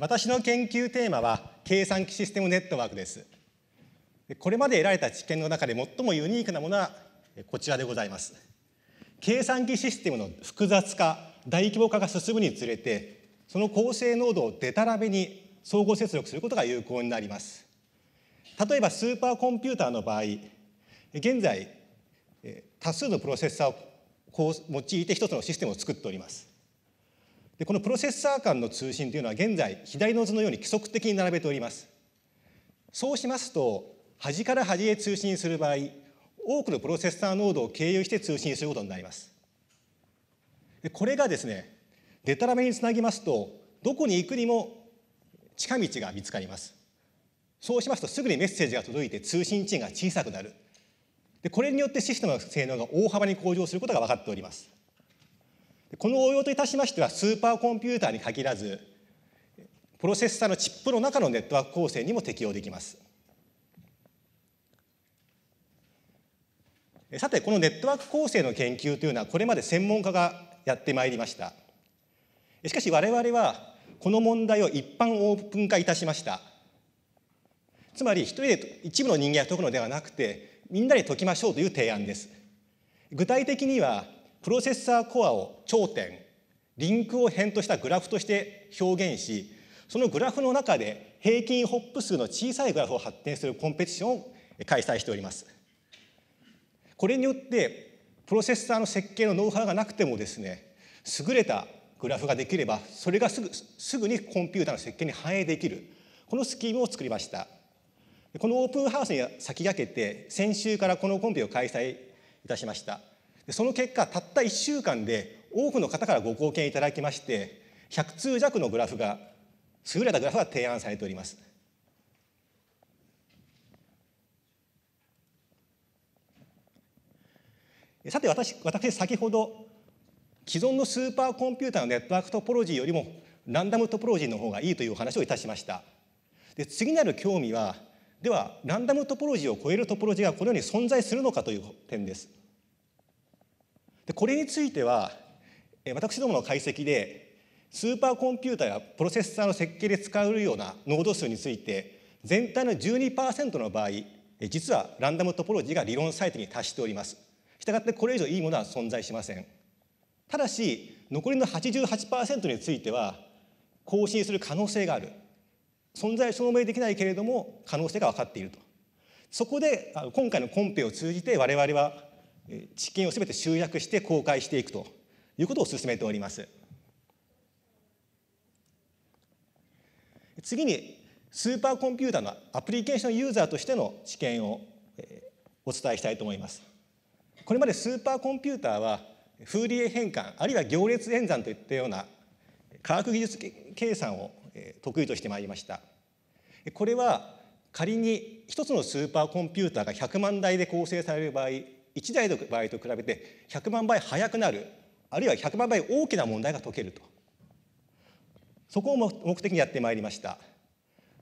私の研究テーマは計算機システムネットワークですこれまで得られた知見の中で最もユニークなものはこちらでございます計算機システムの複雑化大規模化が進むにつれてその構成濃度をでたらめに総合接続することが有効になります例えばスーパーコンピューターの場合現在多数のプロセッサーを用いて一つのシステムを作っておりますでこのプロセッサー間の通信というのは現在左の図のように規則的に並べておりますそうしますと端から端へ通信する場合多くのプロセッサーノードを経由して通信することになりますでこれがですねでたらめにつなぎますとどこに行くにも近道が見つかりますそうしますとすぐにメッセージが届いて通信遅延が小さくなるでこれによってシステムの性能が大幅に向上することが分かっておりますこの応用といたしましてはスーパーコンピューターに限らずプロセッサーのチップの中のネットワーク構成にも適用できますさてこのネットワーク構成の研究というのはこれまで専門家がやってまいりましたしかし我々はこの問題を一般オープン化いたしましたつまり一人で一部の人間が解くのではなくてみんなで解きましょうという提案です具体的にはプロセッサーコアを頂点リンクを辺としたグラフとして表現しそのグラフの中で平均ホップ数の小さいグラフを発展するコンペティションを開催しておりますこれによってプロセッサーの設計のノウハウがなくてもですね優れたグラフができればそれがすぐすぐにコンピューターの設計に反映できるこのスキームを作りましたこのオープンハウスに先駆けて先週からこのコンペを開催いたしましたその結果たった1週間で多くの方からご貢献いただきまして100通弱のグラフが優れたグラフが提案されております。さて私私先ほど既存のスーパーコンピューターのネットワークトポロジーよりもランダムトポロジーの方がいいというお話をいたしましたで次なる興味はではランダムトポロジーを超えるトポロジーがこのように存在するのかという点です。でこれについては私どもの解析でスーパーコンピュータやプロセッサーの設計で使うような濃度数について全体の12%の場合実はランダムトポロジーが理論最適に達しておりますしたがってこれ以上いいものは存在しませんただし残りの88%については更新する可能性がある存在証明できないけれども可能性が分かっているとそこで今回のコンペを通じて我々は知見をすべて集約して公開していくということを進めております次にスーパーコンピューターのアプリケーションユーザーとしての知見をお伝えしたいと思いますこれまでスーパーコンピューターはフーリエ変換あるいは行列演算といったような科学技術計算を得意としてまいりましたこれは仮に一つのスーパーコンピューターが100万台で構成される場合1台の場合と比べて100万倍速くなるあるいは100万倍大きな問題が解けるとそこを目的にやってまいりました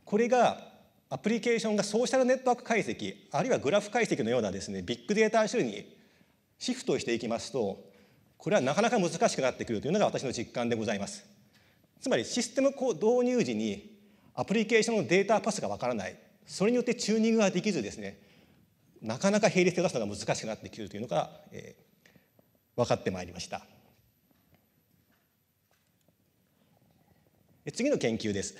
これがアプリケーションがソーシャルネットワーク解析あるいはグラフ解析のようなですねビッグデータ種にシフトしていきますとこれはなかなか難しくなってくるというのが私の実感でございますつまりシステム導入時にアプリケーションのデータパスがわからないそれによってチューニングができずですねなかなか並列を出すのが難しくなってきているというのが、えー、分かってまいりました。次の研究です。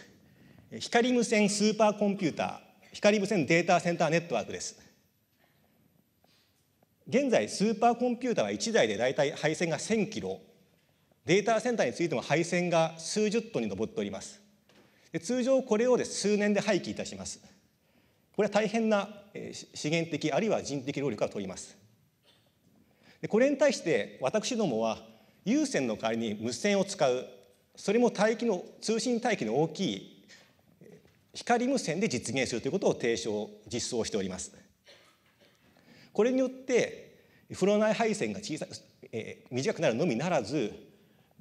光無線スーパーコンピューター光無線データセンターネットワークです。現在スーパーコンピューターは1台でだいたい配線が1000キロデータセンターについても配線が数十トンに上っております。通常これをで数年で廃棄いたします。これは大変な資源的あるいは人的労力が問いますでこれに対して私どもは有線の代わりに無線を使うそれも帯域の通信帯域の大きい光無線で実現するということを提唱実装しておりますこれによって風呂内配線が小さく、えー、短くなるのみならず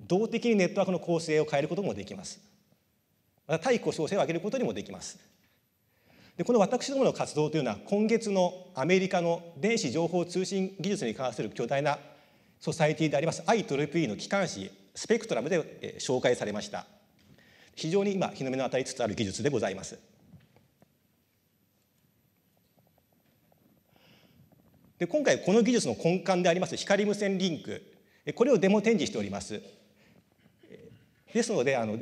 動的にネットワークの構成を変えることもできますまた対故調整を上げることにもできますでこの私どもの活動というのは今月のアメリカの電子情報通信技術に関する巨大なソサイティであります IEEE の機関誌スペクトラムで紹介されました非常に今日の目の当たりつつある技術でございますで今回この技術の根幹であります光無線リンクこれをデモ展示しておりますですのであの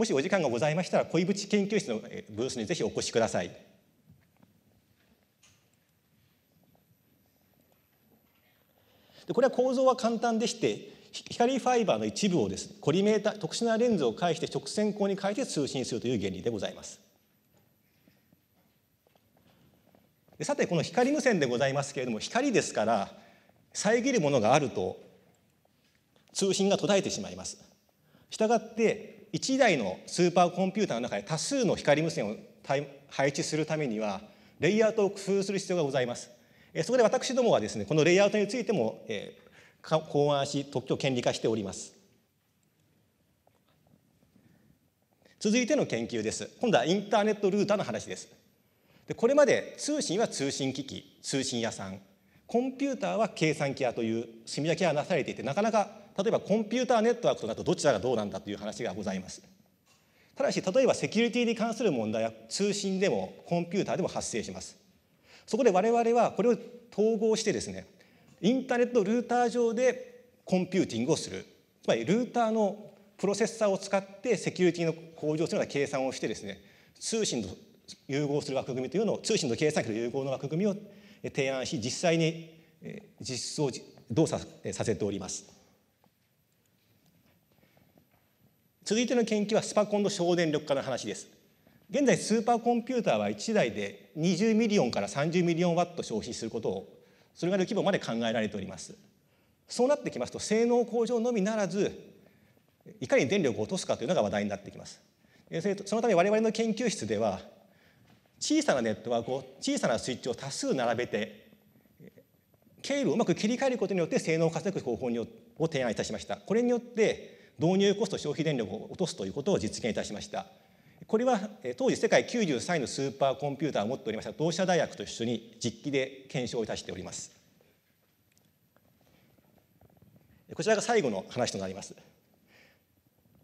もしお時間がございましたら恋淵研究室のブースにぜひお越しください。でこれは構造は簡単でして光ファイバーの一部をです、ね、コリメーター特殊なレンズを介して直線光に変えて通信するという原理でございます。でさてこの光無線でございますけれども光ですから遮るものがあると通信が途絶えてしまいます。したがって1台のスーパーコンピューターの中で多数の光無線を配置するためにはレイアウトを工夫する必要がございます。そこで私どもはですねこのレイアウトについても、え考案し特許権利化しております。続いての研究です。今度はインターネットルーターの話です。でこれまで通信は通信機器通信屋さんコンピューターは計算機屋という住み分けがなされていてなかなか例えばコンピューターネットワークとなるとどちらがどうなんだという話がございますただし例えばセキュリティに関する問題は通信でもコンピューターでも発生しますそこで我々はこれを統合してですねインターネットルーター上でコンピューティングをするつまりルーターのプロセッサーを使ってセキュリティの向上するような計算をしてですね通信と融合する枠組みというのを通信と計算機の融合の枠組みを提案し実際に実装動作させております。続いての研究はスパコンの省電力化の話です現在スーパーコンピューターは1台で20ミリオンから30ミリオンワット消費することをそれぐらいの規模まで考えられておりますそうなってきますと性能向上のみならずいかに電力を落とすかというのが話題になってきますそのため我々の研究室では小さなネットワークを小さなスイッチを多数並べて経路をうまく切り替えることによって性能を稼ぐ方法を提案いたしましたこれによって導入コスト消費電力を落とすということを実現いたしましたこれは当時世界93位のスーパーコンピューターを持っておりました同社大学と一緒に実機で検証いたしておりますこちらが最後の話となります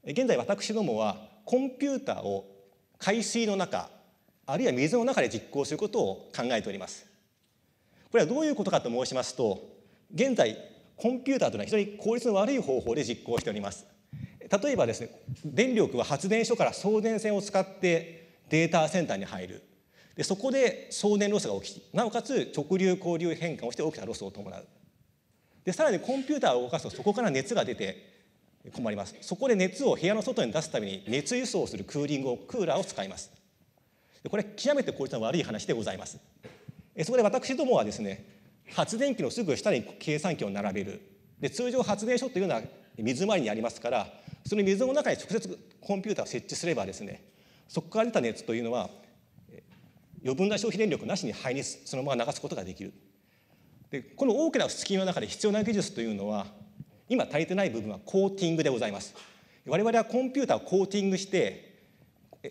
現在私どもはコンピューターを海水の中あるいは水の中で実行することを考えておりますこれはどういうことかと申しますと現在コンピューターというのは非常に効率の悪い方法で実行しております例えばですね電力は発電所から送電線を使ってデータセンターに入るでそこで送電ロスが起きなおかつ直流交流変換をして大きなロスを伴うでさらにコンピューターを動かすとそこから熱が出て困りますそこで熱を部屋の外に出すために熱輸送するクーリングをクーラーを使いますでこれ極めて効率の悪い話でございますえそこで私どもはですね発電機のすぐ下に計算機を並べるで通常発電所というのは水回りにありますからその水の中に直接コンピューターを設置すればですねそこから出た熱というのは余分な消費電力なしに排熱そのまま流すことができるでこの大きな隙間の中で必要な技術というのは今足りてない部分はコーティングでございます我々はコンピューターをコーティングして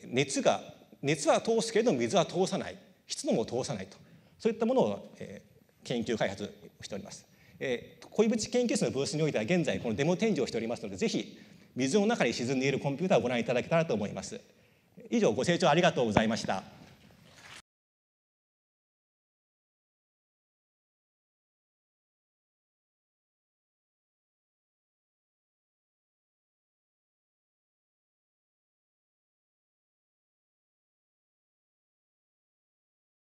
熱が熱は通すけれども水は通さない湿度も通さないとそういったものを研究開発しております。えー、小井淵研究室のブースにおいては現在このデモ展示をしておりますのでぜひ水の中に沈んでいるコンピューターをご覧いただけたらと思います。以上ご清聴ありがとうございました。